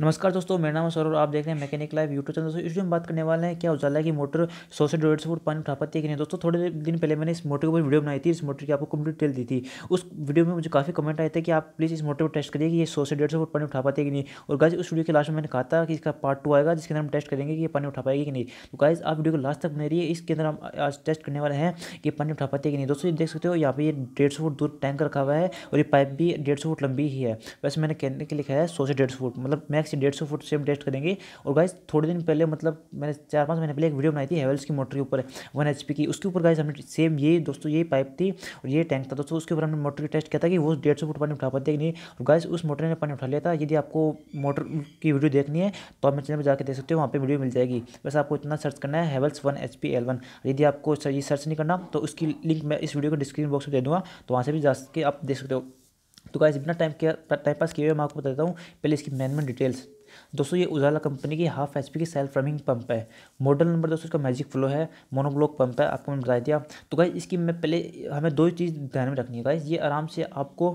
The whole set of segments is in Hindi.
नमस्कार दोस्तों मेरा नाम है सौरभ आप देख रहे हैं मैकेनिक लाइव यूट्यूब चैनल दोस्तों इसमें हम बात करने वाले हैं क्या उजाला की मोटर सौ से डेढ़ सौ फुट पानी उठा पाती है कि नहीं दोस्तों थोड़े दिन पहले मैंने इस मोटर के ऊपर वीडियो बनाई थी इस मोटर की आपको कंप्लीट डिटेल दी थी उस वीडियो में मुझे काफ़ी कमेंट आए थे कि आप प्लीज़ इस मोटर को टेस्ट करिए कि ये सौ से डेढ़ सौ फुट पानी उठा पाती है कि नहीं और गाइज उस वीडियो के लास्ट में मैंने कहा था कि इसका पार्ट टू आएगा जिसके अंदर हम टेस्ट करेंगे कि ये पानी उठा पाएगी कि नहीं तो गाइज आप वीडियो को लास्ट तक बने है इसके अंदर हम आज टेस्ट करने वाले हैं कि पानी उठा पाती है कि नहीं दोस्तों ये देख सकते हो यहाँ पर ये डेढ़ सौ फुट दूर टैंक रखा हुआ है और ये पाइप भी डेढ़ सौ फुट लंबी ही है वैसे मैंने कहने के लिखा है सौ से डेढ़ सौ फुट मतलब मैक्स मैक्स डेढ़ सौ फुट सेम टेस्ट करेंगे और गाइस थोड़े दिन पहले मतलब मैंने चार पाँच महीने पहले एक वीडियो बनाई थी हेवल्स की मोटर के ऊपर वन एच की उसके ऊपर गाइस हमने सेम ये दोस्तों ये पाइप थी और ये टैंक था दोस्तों उसके ऊपर हमने मोटर की टेस्ट किया था कि वो डेढ़ सौ फुट पानी उठा पाते कि नहीं और गाइस उस मोटर ने पानी उठा लिया था यदि आपको मोटर की वीडियो देखनी है तो आप मेरे चैनल पर जाकर देख सकते हो वहाँ पर वीडियो मिल जाएगी बस आपको इतना सर्च करना है Havells one H P L one यदि आपको ये सर्च नहीं करना तो उसकी लिंक मैं इस वीडियो को डिस्क्रिप्शन बॉक्स में दे दूँगा तो वहाँ से भी जाके आप देख सकते हो तो गाइस इतना टाइम किया टाइम पास किए हुए मैं आपको बताता हूँ पहले इसकी मैनमेंट डिटेल्स दोस्तों ये उजाला कंपनी की हाफ एचपी की सेल्फ रमिंग पंप है मॉडल नंबर दोस्तों इसका मैजिक फ्लो है मोनोब्लॉक पंप है आपको मैंने बता दिया तो गाइस इसकी मैं पहले हमें दो चीज़ ध्यान में रखनी है गाइस ये आराम से आपको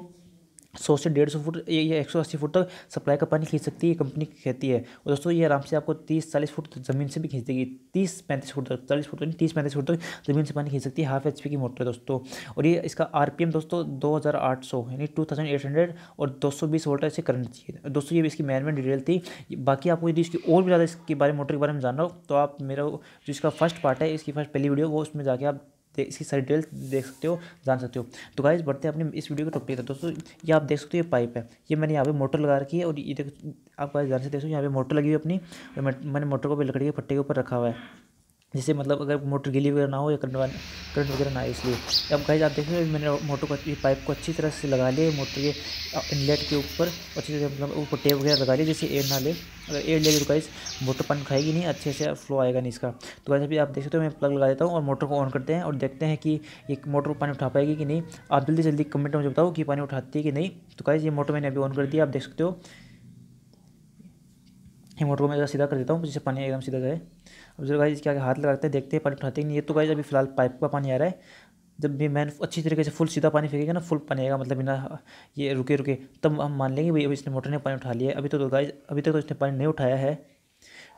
सौ से डेढ़ सौ फुट या एक सौ अस्सी फुट तक सप्लाई का पानी खींच सकती है कंपनी की खेती है और दोस्तों ये आराम से आपको तीस चालीस फुट ज़मीन से भी खींच देगी तीस पैंतीस फुट तक चालीस फुट तीस पैंतीस फुट तक ज़मीन से पानी खींच सकती है हाफ एच की मोटर है दोस्तों और ये इसका आर पी एम दोस्तों दो हज़ार आठ सौ यानी टू थाउजेंड एट हंड्रेड और दो सौ बीस वोल्ट से करंट चाहिए दोस्तों ये इसकी मैनमेंट डिटेल थी बाकी आपको यदि इसकी और भी ज़्यादा इसके बारे में मोटर के बारे में जान हो तो आप मेरा जो इसका फर्स्ट पार्ट है इसकी फर्स्ट पहली वीडियो वो उसमें जाके आप इसकी सारी डिटेल्स देख सकते हो जान सकते हो तो गाइज बढ़ते हैं अपने इस वीडियो के टॉपिक तक दोस्तों ये आप देख सकते हो ये पाइप है ये मैंने यहाँ पे मोटर लगा रखी है और ये देख आप गाइज ध्यान से देख सकते हो यहाँ पे मोटर लगी हुई अपनी मैंने मोटर को भी लकड़ी के फट्टे के ऊपर रखा हुआ है जिससे मतलब अगर मोटर गिली वगैरह ना हो या करंट करंट वगैरह ना आए इसलिए अब गाइस आप देख रहे मैंने मोटर को ये पाइप को अच्छी तरह से लगा लिया मोटर के इनलेट के ऊपर अच्छी तरह मतलब ऊपर टेप वगैरह लगा लिया जिससे एयर ना ले अगर एयर ले तो गाइस मोटर पन खाएगी नहीं अच्छे से फ्लो आएगा नहीं इसका तो वैसे भी आप देख सकते हो मैं प्लग लगा देता हूँ और मोटर को ऑन करते हैं और देखते हैं कि ये मोटर को पानी उठा पाएगी कि नहीं आप जल्दी जल्दी कमेंट में बताओ कि पानी उठाती है कि नहीं तो गाइस ये मोटर मैंने अभी ऑन कर दिया आप देख सकते हो ये मोटर को मैं सीधा कर देता हूँ जिससे पानी एकदम सीधा जाए अब जब गाइज आगे हाथ लगाते हैं देखते हैं पानी उठाते ही नहीं ये तो गाइज अभी फिलहाल पाइप का पानी आ रहा है जब भी मैन अच्छी तरीके से फुल सीधा पानी फेंकेगा ना फुल पानी आएगा मतलब बिना ये रुके रुके तब हम मान लेंगे भाई अभी इसने मोटर ने पानी उठा लिया अभी तो गाइज तो अभी तक तो इसने पानी नहीं उठाया है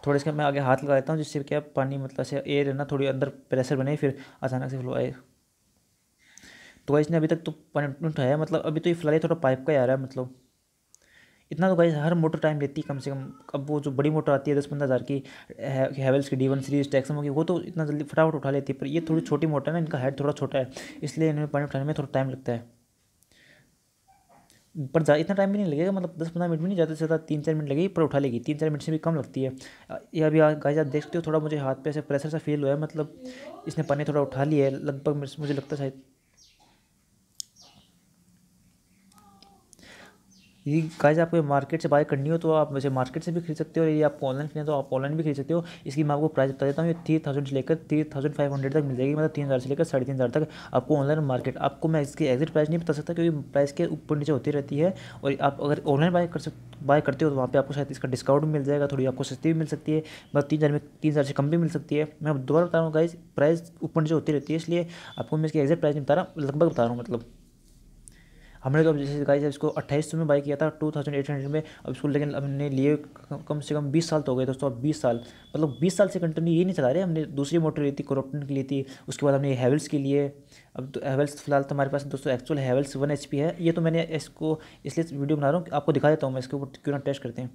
थोड़ा इसका मैं आगे हाथ लगा देता हूँ जिससे क्या पानी मतलब ऐसे एयर है ना थोड़ी अंदर प्रेशर बने फिर अचानक से फ्लो आए तो इसने अभी तक तो पानी उठाया मतलब अभी तो ये फिलहाल थोड़ा पाइप का ही आ रहा है मतलब इतना तो गाइस हर मोटर टाइम लेती है कम से कम अब वो जो बड़ी मोटर आती है दस पंद्रह हज़ार की हेवल्स की डी वन सीरीज टैक्समो की वो तो इतना जल्दी फटाफट उठा लेती है पर ये थोड़ी हम्म। छोटी मोटर है ना इनका हेड थोड़ा छोटा है इसलिए इन्हें पानी उठाने में थोड़ा टाइम लगता है पर इतना टाइम भी नहीं लगेगा मतलब दस पंद्रह मिनट भी नहीं ज़्यादा से ज़्यादा तीन चार मिनट लगेगी पर उठा लेगी तीन चार मिनट से भी कम लगती है ये अभी गाइस आप देख सकते हो थोड़ा मुझे हाथ पे ऐसे प्रेशर सा फील हुआ है मतलब इसने पानी थोड़ा उठा लिया है लगभग मुझे लगता है शायद ये गाइज आपको मार्केट से बाय करनी हो तो आप वैसे मार्केट से भी खरीद सकते हो ये आपको ऑनलाइन खरीदें तो आप ऑनलाइन भी खरीद सकते हो इसकी मैं आपको प्राइस बता देता हूँ ये थ्री थाउजेंड से लेकर थ्री थाउजेंड फाइव हंड्रेड तक मिल जाएगी मतलब तीन हज़ार से लेकर साढ़े तीन हज़ार तक आपको ऑनलाइन मार्केट आपको मैं इसकी एग्जिट प्राइस नहीं बता सकता क्योंकि प्राइस के ऊपर नीचे होती रहती है और आप अगर ऑनलाइन बाय कर सकते बाय करते हो तो वहाँ पर आपको शायद इसका डिस्काउंट मिल जाएगा थोड़ी आपको सस्ती भी मिल सकती है मतलब तीन हज़ार में तीन हज़ार से कम भी मिल सकती है मैं दोबारा बता रहा हूँ गाइज प्राइस ऊपर नीचे होती रहती है इसलिए आपको मैं इसकी एग्जैक्ट प्राइस नहीं बता रहा लगभग बता रहा हूँ मतलब हमने तो अब जैसे गाइस इसको अट्ठाईस में बाई किया था टू थाउजेंड एट हंड्रेड में अब इसको लेकिन हमने लिए कम से कम बीस साल तो हो गए दोस्तों अब बीस साल मतलब बीस साल से कंटिन्यू ये नहीं चला रहे हमने दूसरी मोटर ली थी क्रोप्टन की ली थी उसके बाद हमने हेवल्स की लिए अब तो हेवल्स फिलहाल तो हमारे पास दोस्तों एक्चुअल हैवल्स वन एच है ये तो मैंने इसको इसलिए वीडियो बना रहा हूँ आपको दिखा देता हूँ मैं इसके ऊपर क्यों ना टेस्ट करते हैं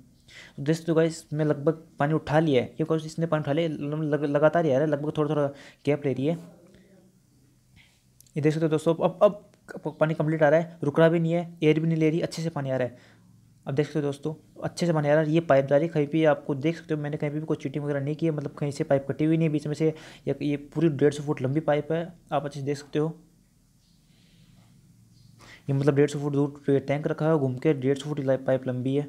तो देख तो गाइस मैं लगभग पानी उठा लिया है ये गाइस इसने पानी उठा लिया लगातार ही आ रहा है लगभग थोड़ा थोड़ा गैप ले रही है ये देख सकते हो दोस्तों अब अब पानी कंप्लीट आ रहा है रुक रहा भी नहीं है एयर भी नहीं ले रही अच्छे से पानी आ रहा है अब देख सकते हो दोस्तों अच्छे से पानी आ रहा है ये पाइप जा रही है कहीं भी आपको देख सकते हो मैंने कहीं भी कोई चीटिंग वगैरह नहीं की है मतलब कहीं से पाइप कटी हुई नहीं बीच में से या ये पूरी डेढ़ सौ फुट लंबी पाइप है आप अच्छे से देख सकते हो ये मतलब डेढ़ सौ फुट दूर टैंक रखा है घूम के डेढ़ सौ फुट पाइप लंबी है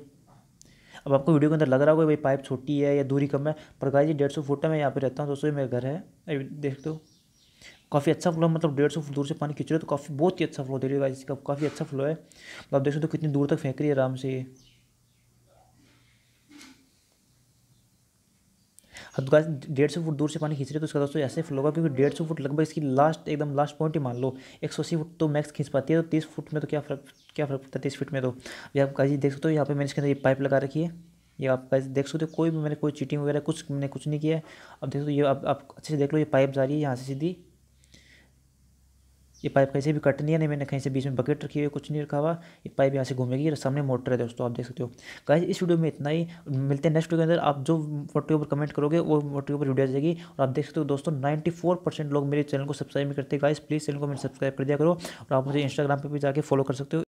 अब आपको वीडियो के अंदर लग रहा होगा भाई पाइप छोटी है या दूरी कम है पर गाय जी डेढ़ सौ फुट है मैं यहाँ पे रहता हूँ दोस्तों ये मेरा घर है अभी देख दो काफ़ी अच्छा फ्लो मतलब डेढ़ सौ दूर से पानी खींच रहे हो तो काफ़ी बहुत ही अच्छा फ्लो दे रही है इसका काफ़ी अच्छा फ्लो है मतलब आप देख सकते हो तो कितनी दूर तक फेंक रही है आराम से ये अब गाइस डेढ़ सौ फुट दूर से पानी खींच रहे तो उसका दोस्तों ऐसे फ्लो होगा क्योंकि डेढ़ सौ फुट लगभग इसकी लास्ट एकदम लास्ट पॉइंट ही मान लो एक सौ अस्सी फुट तो मैक्स खींच पाती है तो तीस फुट में तो क्या फर्क क्या फर्क पड़ता है तीस फुट में तो ये आप गाइस देख सकते हो यहाँ पे मैंने इसके अंदर ये पाइप लगा रखी है ये आप गाइस देख सकते हो कोई भी मैंने कोई चीटिंग वगैरह कुछ मैंने कुछ नहीं किया अब देख सकते ये आप, आप अच्छे से देख लो ये पाइप जा रही है यहाँ से सीधी ये पाइप कहीं से भी कटनी है नहीं मैंने कहीं से बीच में बकेट रखी हुई है कुछ नहीं रखा हुआ ये पाइप यहाँ से घूमेगी और सामने मोटर है दोस्तों आप देख सकते हो गाइज इस वीडियो में इतना ही मिलते हैं नेक्स्ट वीडियो के अंदर आप जो फोटो पर ऊपर कमेंट करोगे वो फोटो ऊपर वीडियो आ जाएगी और आप देख सकते हो दोस्तों नाइन्टी फोर परसेंट लोग मेरे चैनल को सब्सक्राइब नहीं करते गाइज प्लीज़ चैनल को मैंने सब्सक्राइब कर दिया करो और आप मुझे इंस्टाग्राम पर भी जाकर फॉलो कर सकते हो